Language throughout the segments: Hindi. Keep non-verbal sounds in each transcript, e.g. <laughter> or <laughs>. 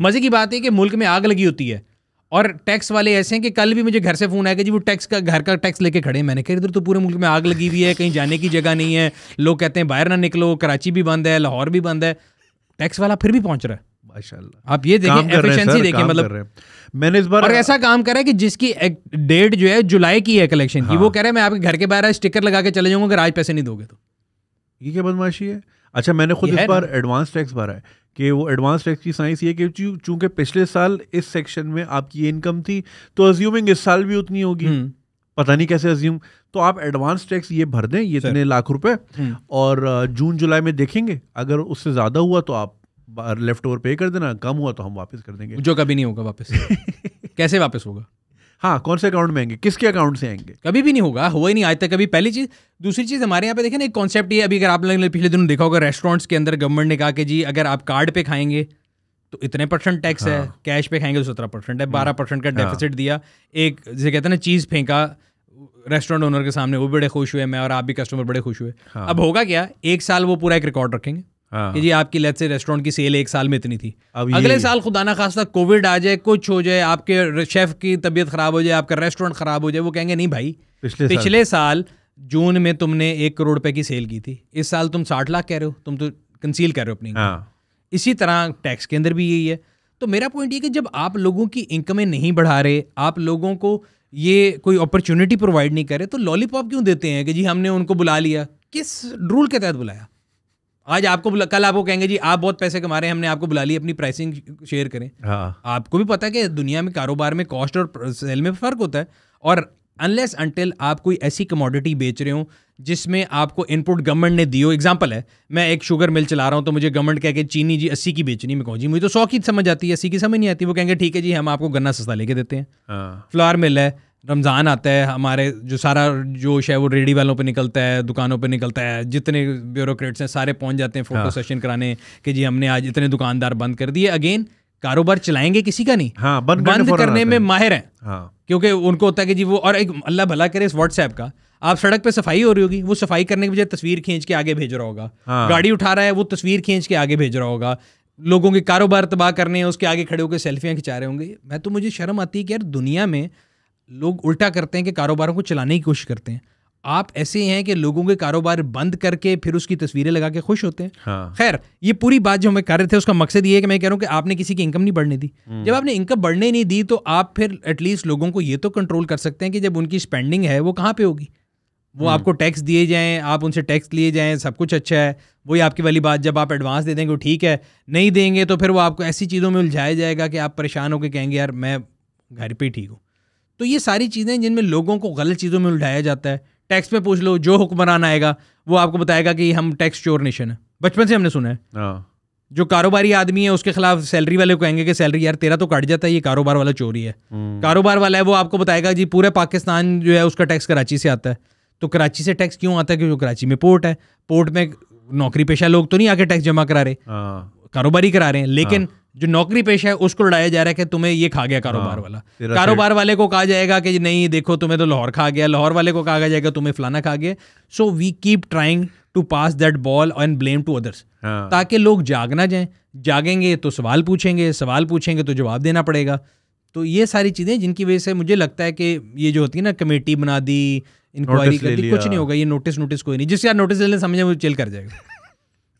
मज़े की बात है कि मुल्क में आग लगी होती है और टैक्स वाले ऐसे हैं कि कल भी मुझे घर से फ़ोन आया जी वो टैक्स का घर का टैक्स लेके खड़े हैं मैंने कहा इधर तो पूरे मुल्क में आग लगी हुई है कहीं जाने की जगह नहीं है लोग कहते हैं बाहर ना निकलो कराची भी बंद है लाहौर भी बंद है टैक्स वाला फिर भी पहुंच रहा है माशाल्लाह आप ये देखें एफिशिएंसी देखें मतलब मैंने इस बार और ऐसा काम करा है कि जिसकी डेट जो है जुलाई की है कलेक्शन की वो हाँ। कह रहा है मैं आपके घर के बाहर स्टिकर लगा के चले जाऊंगा अगर आज पैसे नहीं दोगे तो ये क्या बदमाशी है अच्छा मैंने खुद इस बार एडवांस टैक्स भरा है कि वो एडवांस टैक्स की साइंस ये कि चूंकि पिछले साल इस सेक्शन में आपकी इनकम थी तो अज्यूमिंग इस साल भी उतनी होगी हम्म। पता नहीं कैसे अज्यूम तो आप एडवांस टैक्स ये भर दें ये इतने लाख रुपए हम्म। और जून जुलाई में देखेंगे अगर उससे ज़्यादा हुआ तो आप लेफ्ट ओवर पे कर देना कम हुआ तो हम वापस कर देंगे जो कभी नहीं होगा वापस <laughs> कैसे वापस होगा हाँ कौन से अकाउंट में आएंगे किसके अकाउंट से आएंगे कभी भी नहीं होगा हुआ ही नहीं आज तक कभी पहली चीज़ दूसरी चीज़ हमारे यहाँ पे देखें ना एक कॉन्सेप्ट ये अभी अगर आप लोगों ने पिछले दिनों देखा होगा रेस्टोरेंट्स के अंदर गवर्नमेंट ने कहा कि जी अगर आप कार्ड पे खाएंगे तो इतने परसेंट टैक्स हाँ। है कैश पे खाएंगे तो सत्रह परसेंट है बारह परसेंट हम्म। का डेफिसिट हाँ। दिया एक जैसे कहते हैं ना चीज़ फेंका रेस्टोरेंट ओनर के सामने वो बड़े खुश हुए मैं और आप भी कस्टमर बड़े खुश हुए हाँ। अब होगा क्या एक साल वो पूरा एक रिकॉर्ड रखेंगे हाँ। कि जी आपकी लेट से रेस्टोरेंट की सेल एक साल में इतनी थी अगले साल खुदा ना खासा कोविड आ जाए कुछ हो जाए आपके शेफ की तबीयत खराब हो जाए आपका रेस्टोरेंट खराब हो जाए वो कहेंगे नहीं भाई पिछले, पिछले साल जून में तुमने एक करोड़ रुपए की सेल की थी इस साल तुम साठ लाख कह रहे हो तुम तो कंसील कर रहे हो अपनी हाँ। इसी तरह टैक्स के अंदर भी यही है तो मेरा पॉइंट ये कि जब आप लोगों की इनकमें नहीं बढ़ा रहे आप लोगों को ये कोई अपॉर्चुनिटी प्रोवाइड नहीं करे तो लॉलीपॉप क्यों देते हैं कि जी हमने उनको बुला लिया किस रूल के तहत बुलाया आज आपको कल आपको कहेंगे जी आप बहुत पैसे कमा रहे हैं हमने आपको बुला ली अपनी प्राइसिंग शेयर करें हाँ। आपको भी पता है कि दुनिया में कारोबार में कॉस्ट और सेल में फ़र्क होता है और अनलेस अनटिल आप कोई ऐसी कमोडिटी बेच रहे हो जिसमें आपको इनपुट गवर्नमेंट ने दी हो एग्जाम्पल है मैं एक शुगर मिल चला रहा हूँ तो मुझे गवर्नमेंट कह के चीनी जी अस्सी की बेचनी मैं कहूँ जी मुझे तो सौ की समझ आती है अस्सी की समझ नहीं आती वो कहेंगे ठीक है जी हम आपको गन्ना सस्ता लेके देते हैं फ्लावर हाँ। मिल है रमज़ान आता है हमारे जो सारा जोश है वो रेडी वालों पे निकलता है दुकानों पे निकलता है जितने ब्यूरोक्रेट्स हैं सारे पहुंच जाते हैं फोटो हाँ। सेशन कराने कि जी हमने आज इतने दुकानदार बंद कर दिए अगेन कारोबार चलाएंगे किसी का नहीं हाँ, बंद, बंद करने में माहिर हैं हाँ। क्योंकि उनको होता है कि जी वो और एक अल्लाह भला करे इस व्हाट्सएप का आप सड़क पे सफाई हो रही होगी वो सफाई करने के बजाय तस्वीर खींच के आगे भेज रहा होगा हाँ। गाड़ी उठा रहा है वो तस्वीर खींच के आगे भेज रहा होगा लोगों के कारोबार तबाह करने हैं उसके आगे खड़े होकर सेल्फियाँ खिंचा रहे होंगे मैं तो मुझे शर्म आती है कि यार दुनिया में लोग उल्टा करते हैं कि कारोबारों को चलाने की कोशिश करते हैं आप ऐसे हैं कि लोगों के कारोबार बंद करके फिर उसकी तस्वीरें लगा के खुश होते हैं हाँ। खैर ये पूरी बात जो हमें कर रहे थे उसका मकसद ये है कि मैं कह रहा हूँ कि आपने किसी की इनकम नहीं बढ़ने दी हम्म। जब आपने इनकम बढ़ने नहीं दी तो आप फिर एटलीस्ट लोगों को ये तो कंट्रोल कर सकते हैं कि जब उनकी स्पेंडिंग है वो कहाँ पर होगी वो हम्म। आपको टैक्स दिए जाएँ आप उनसे टैक्स लिए जाएँ सब कुछ अच्छा है वही आपकी वाली बात जब आप एडवांस दे देंगे वो ठीक है नहीं देंगे तो फिर वो आपको ऐसी चीज़ों में उलझाया जाएगा कि आप परेशान होकर कहेंगे यार मैं घर पर ही ठीक हूँ तो ये सारी चीज़ें जिनमें लोगों को गलत चीज़ों में उलझाया जाता है टैक्स में पूछ लो जो हुक्मरान आएगा वो आपको बताएगा कि हम टैक्स चोर नेशन है बचपन से हमने सुना है हाँ। जो कारोबारी आदमी है उसके खिलाफ सैलरी वाले को कहेंगे कि सैलरी यार तेरा तो काट जाता है ये कारोबार वाला चोरी है हम्म। कारोबार वाला है वो आपको बताएगा जी पूरे पाकिस्तान जो है उसका टैक्स कराची से आता है तो कराची से टैक्स क्यों आता है क्योंकि कराची में पोर्ट है पोर्ट में नौकरी पेशा लोग तो नहीं आके टैक्स जमा करा रहे हाँ। कारोबारी करा रहे हैं लेकिन हाँ। जो नौकरी पेशा है उसको लड़ाया जा रहा है कि तुम्हें ये खा गया हाँ, कारोबार वाला कारोबार वाले को कहा जाएगा कि नहीं देखो तुम्हें तो लाहौर खा गया लाहौर वाले को कहा जाएगा तुम्हें फलाना खा गया so we keep trying to pass that ball and blame to others ताकि लोग जाग ना जाए जागेंगे तो सवाल पूछेंगे सवाल पूछेंगे तो जवाब देना पड़ेगा तो ये सारी चीज़ें जिनकी वजह से मुझे लगता है कि ये जो होती है ना कमेटी बना दी इंक्वायरी कर दी कुछ नहीं होगा ये नोटिस नोटिस कोई नहीं जिससे यार नोटिस लेने समझे वो चिल कर जाएगा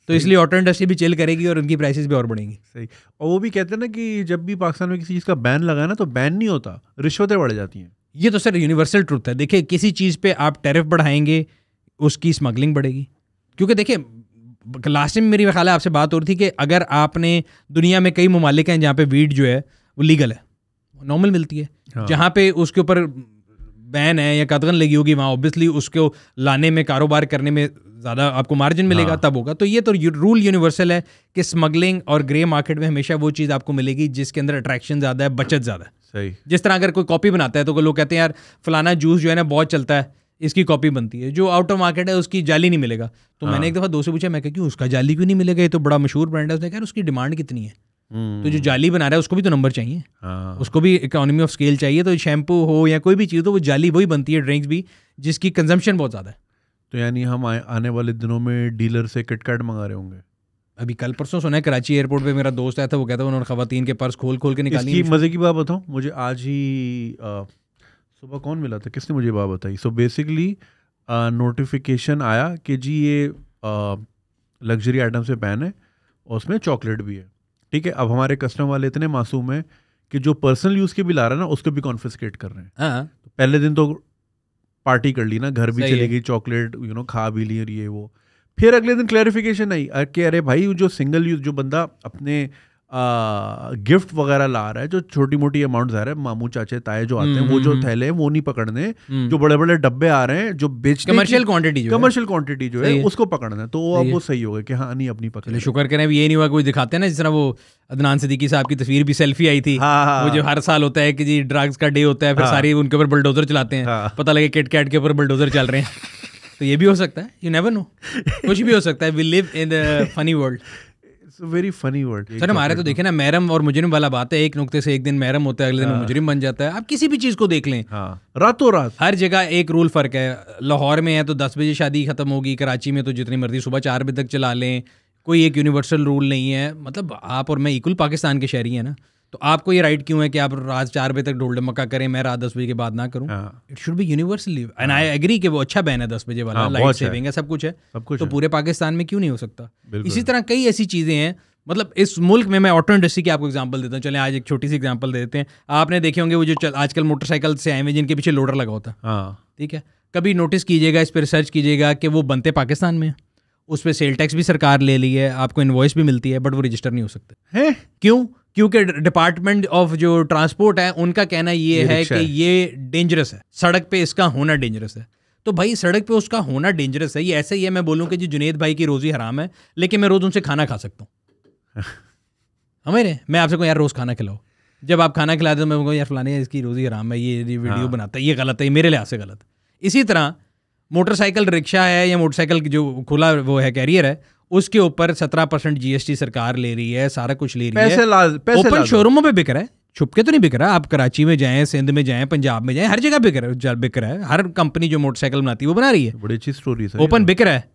तो इसलिए ऑटो इंडस्ट्री भी चेल करेगी और उनकी प्राइसेस भी और बढ़ेंगी सही और वो भी कहते हैं ना कि जब भी पाकिस्तान में किसी चीज़ का बैन लगा ना तो बैन नहीं होता रिश्वतें बढ़ जाती हैं ये तो सर यूनिवर्सल ट्रुथ है देखिए किसी चीज़ पे आप टैरिफ बढ़ाएंगे उसकी स्मगलिंग बढ़ेगी क्योंकि देखिए लास्ट टाइम मेरी ख्याल है आपसे बात हो रही थी कि अगर आपने दुनिया में कई ममालिक हैं जहाँ पे वीट जो है वो लीगल है नॉर्मल मिलती है हाँ। जहाँ पे उसके ऊपर बैन है या कदगन लगी होगी वहाँ ऑब्वियसली उसको लाने में कारोबार करने में ज़्यादा आपको मार्जिन मिलेगा हाँ। तब होगा तो ये तो रूल यूनिवर्सल है कि स्मगलिंग और ग्रे मार्केट में हमेशा वो चीज़ आपको मिलेगी जिसके अंदर अट्रैक्शन ज़्यादा है बचत ज़्यादा है सही जिस तरह अगर कोई कॉपी बनाता है तो लोग कहते हैं यार फलाना जूस जो है ना बहुत चलता है इसकी कॉपी बनती है जो आउट ऑफ मार्केट है उसकी जाली नहीं मिलेगा तो हाँ। मैंने एक दफ़ा दोस्त से पूछा मैं क्यों उसका जाली क्यों नहीं मिलेगा ये तो बड़ा मशहूर ब्रांड है उसने कहा उसकी डिमांड कितनी है तो जो जाली बना रहा है उसको भी तो नंबर चाहिए हाँ। उसको भी इकोनॉमी ऑफ स्केल चाहिए तो शैम्पू हो या कोई भी चीज़ तो वो जाली वही बनती है ड्रिंक्स भी जिसकी कंजम्पशन बहुत ज़्यादा है तो यानी हम आ, आने वाले दिनों में डीलर से किटकैट मंगा रहे होंगे अभी कल परसों सुना है कराची एयरपोर्ट पे मेरा दोस्त आया था वो कहता उन्होंने खातन के पर्स खोल खोल के निकाली मज़े की बात बताऊँ मुझे आज ही सुबह कौन मिला था किसने मुझे बात बताई सो बेसिकली नोटिफिकेशन आया कि जी ये लग्जरी आइटम से बैन है और उसमें चॉकलेट भी है ठीक है अब हमारे कस्टम वाले इतने मासूम हैं कि जो पर्सनल यूज के भी ला रहा है ना उसको भी कॉन्फिस्केट कर रहे हैं हाँ। तो पहले दिन तो पार्टी कर ली ना घर भी चली गई चॉकलेट यू नो खा भी ली और ये वो फिर अगले दिन क्लैरिफिकेशन आई कि अरे भाई जो सिंगल यूज जो बंदा अपने गिफ्ट वगैरह ला रहा है जो छोटी मोटी अमाउंट आ रहे हैं मामू चाचे ताए जो आते हैं वो जो हम्म, हम्म, थैले हैं वो नहीं पकड़ने हम्म। जो बड़े बड़े डब्बे आ रहे हैं जो बेचते कमर्शियल क्वांटिटी कमर्शियल क्वांटिटी जो है उसको पकड़ना तो अब वो सही हो गए कि हाँ नहीं अपनी पकड़ शुक्र करें ये नहीं हुआ कोई दिखाते ना जिस तरह वो अदनान सिद्दीकी साहब की तस्वीर भी सेल्फी आई थी हाँ, हाँ, वो जो हाँ। हर साल होता है कि जी ड्रग्स का डे होता है फिर सारी उनके ऊपर बुलडोजर चलाते हैं पता लगे किट कैट के ऊपर बुलडोजर चल रहे हैं <laughs> तो ये भी हो सकता है यू नेवर नो कुछ भी हो सकता है we live in the funny world very funny word sir हमारे तो देखे ना मैरम और मुजरिम वाला बात है एक नुकते से एक दिन मैरम होता है अगले दिन हाँ। मुजरिम बन जाता है आप किसी भी चीज को देख लें हाँ, रातों रात हर जगह एक रूल फर्क है लाहौर में है तो दस बजे शादी खत्म होगी कराची में तो जितनी मर्जी सुबह चार बजे तक चला लें कोई एक यूनिवर्सल रूल नहीं है मतलब आप और मैं इक्वल पाकिस्तान के शहरी हैं ना तो आपको ये राइट क्यों है कि आप रात चार बजे तक ढोल मक्का करें मैं रात दस बजे के बाद ना करूं it should be universally and I agree कि वो अच्छा बहन है दस बजे वाला लाइट हाँ, सेविंग है सब कुछ है सब कुछ तो पूरे पाकिस्तान में क्यों नहीं हो सकता इसी तरह कई ऐसी चीज़ें हैं मतलब इस मुल्क में मैं ऑटो इंडस्ट्री की आपको एग्जाम्पल देता हूँ चले आज एक छोटी सी दे देते हैं आपने देखे होंगे वो जो चल, आजकल मोटरसाइकिल से आए हुए जिनके पीछे लोडर लगा होता है हाँ। ठीक है कभी नोटिस कीजिएगा इस पर रिसर्च कीजिएगा कि वो बनते पाकिस्तान में उस पर सेल टैक्स भी सरकार ले ली है आपको इन्वॉइस भी मिलती है बट वो रजिस्टर नहीं हो सकते हैं क्यों क्योंकि डिपार्टमेंट ऑफ जो ट्रांसपोर्ट है उनका कहना ये, ये है कि ये डेंजरस है सड़क पे इसका होना डेंजरस है तो भाई सड़क पे उसका होना डेंजरस है ये ऐसे ही है मैं बोलूँ कि जी जुनेद भाई की रोज़ी हराम है लेकिन मैं रोज़ उनसे खाना खा सकता हूँ <laughs> हमें मैं आपसे कहूँ यार रोज़ खाना खिलाओ जब आप खाना खिलाते हो मैं कहूँ यार फलाने इसकी रोज़ी हराम है ये वीडियो हाँ। बनाता है ये गलत है ये मेरे लिहाज से गलत है इसी तरह मोटरसाइकिल रिक्शा है या मोटरसाइकिल जो खुला वो है कैरियर है उसके ऊपर सत्रह परसेंट जीएसटी सरकार ले रही है सारा कुछ ले रही है ओपन शोरूमों पे बिक रहा है छुप के तो नहीं बिक रहा आप कराची में जाएं सिंध में जाएं पंजाब में जाएं हर जगह बिक रहा है बिक रहा है हर कंपनी जो मोटरसाइकिल बनाती है वो बना रही है बड़ी अच्छी स्टोरी है ओपन तो। बिक रहा है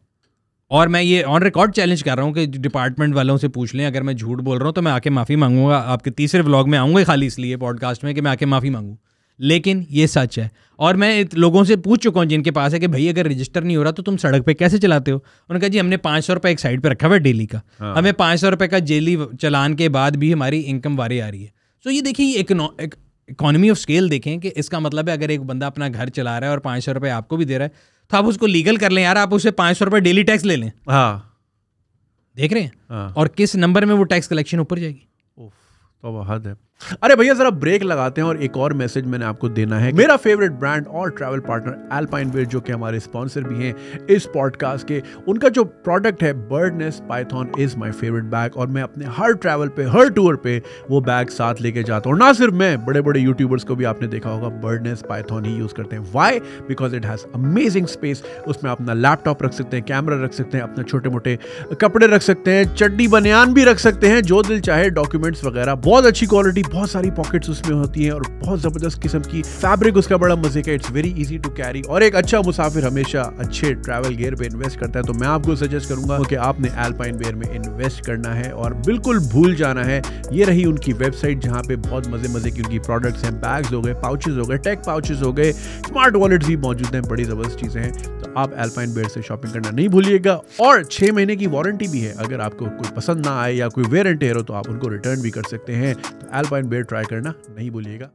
और मैं ये ऑन रिकॉर्ड चैलेंज कर रहा हूँ कि डिपार्टमेंट वालों से पूछ लें अगर मैं झूठ बोल रहा हूँ तो मैं आके माफ़ी मांगूंगा आपके तीसरे ब्लॉग में आऊंगा खाली इसलिए पॉडकास्ट में कि मैं आके माफ़ी मांगू लेकिन ये सच है और मैं लोगों से पूछ चुका हूँ जिनके पास है कि भाई अगर रजिस्टर नहीं हो रहा तो तुम सड़क पे कैसे चलाते हो उन्होंने कहा जी हमने पाँच सौ रुपये एक साइड पे रखा हुआ डेली का हाँ। हमें पाँच सौ रुपये का डेली चलान के बाद भी हमारी इनकम वारी आ रही है सो ये देखिए इकोनॉमी ऑफ स्केल देखें कि इसका मतलब है अगर एक बंदा अपना घर चला रहा है और पाँच सौ रुपये आपको भी दे रहा है तो आप उसको लीगल कर लें यार आप उसे पाँच सौ रुपये डेली टैक्स ले लें हाँ देख रहे हैं हाँ। और किस नंबर में वो टैक्स कलेक्शन ऊपर जाएगी तो बहुत है अरे भैया जरा ब्रेक लगाते हैं और एक और मैसेज मैंने आपको देना है मेरा फेवरेट ब्रांड और ट्रैवल पार्टनर एल्पाइन वेयर जो कि हमारे स्पॉन्सर भी हैं इस पॉडकास्ट के उनका जो प्रोडक्ट है Bird Nest Python is my favourite bag और मैं अपने हर ट्रैवल पे हर टूर पे वो बैग साथ लेके जाता हूँ ना सिर्फ मैं बड़े बड़े यूट्यूबर्स को भी आपने देखा होगा बर्ड नेस्ट पाइथॉन ही यूज़ करते हैं why because it has amazing space उसमें अपना लैपटॉप रख सकते हैं कैमरा रख सकते हैं अपने छोटे मोटे कपड़े रख सकते हैं चड्डी बनियान भी रख सकते हैं जो दिल चाहे डॉक्यूमेंट्स वगैरह बहुत अच्छी क्वालिटी बहुत सारी पॉकेट्स उसमें होती हैं और बहुत ज़बरदस्त किस्म की फैब्रिक उसका बड़ा मजे का it's very easy to carry और एक अच्छा मुसाफिर हमेशा अच्छे ट्रैवल गेयर पे इन्वेस्ट करता है तो मैं आपको सजेस्ट करूंगा कि आपने एल्पाइन वेयर में इन्वेस्ट करना है और बिल्कुल भूल जाना है ये रही उनकी वेबसाइट जहाँ पे बहुत मजे मजे की उनकी प्रोडक्ट्स हैं बैग्स हो गए पाउचेज हो गए टेक पाउचेज हो गए स्मार्ट वॉलेट्स भी मौजूद हैं बड़ी ज़बरदस्त चीज़ें हैं आप एल्पाइन बेयर से शॉपिंग करना नहीं भूलिएगा और छह महीने की वारंटी भी है अगर आपको कोई पसंद ना आए या कोई वेयर एंड टेयर हो तो आप उनको रिटर्न भी कर सकते हैं तो एल्पाइन बेड ट्राई करना नहीं भूलिएगा